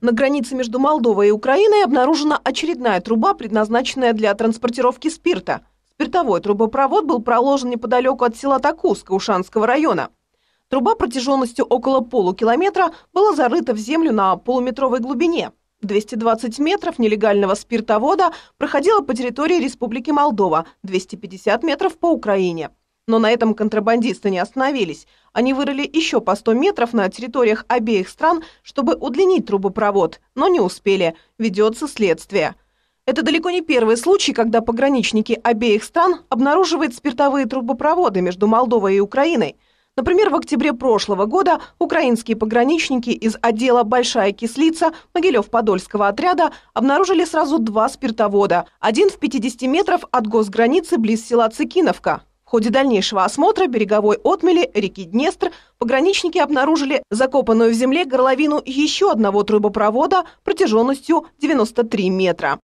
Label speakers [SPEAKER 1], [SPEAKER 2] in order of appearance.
[SPEAKER 1] На границе между Молдовой и Украиной обнаружена очередная труба, предназначенная для транспортировки спирта. Спиртовой трубопровод был проложен неподалеку от села Такуска Ушанского района. Труба протяженностью около полукилометра была зарыта в землю на полуметровой глубине. 220 метров нелегального спиртовода проходило по территории Республики Молдова, 250 метров по Украине. Но на этом контрабандисты не остановились. Они вырыли еще по 100 метров на территориях обеих стран, чтобы удлинить трубопровод, но не успели. Ведется следствие. Это далеко не первый случай, когда пограничники обеих стран обнаруживают спиртовые трубопроводы между Молдовой и Украиной. Например, в октябре прошлого года украинские пограничники из отдела «Большая кислица» Могилев-Подольского отряда обнаружили сразу два спиртовода. Один в 50 метров от госграницы близ села Цикиновка, в ходе дальнейшего осмотра береговой отмели реки Днестр пограничники обнаружили закопанную в земле горловину еще одного трубопровода протяженностью 93 метра.